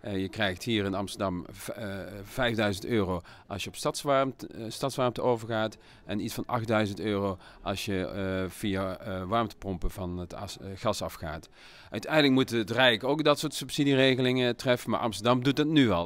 Eh, je krijgt hier in Amsterdam 5000 eh, euro als je op stadswarmte, eh, stadswarmte overgaat. En iets van 8000 euro als je via warmtepompen van het gas afgaat. Uiteindelijk moet het Rijk ook dat soort subsidieregelingen treffen. Maar Amsterdam doet dat nu al.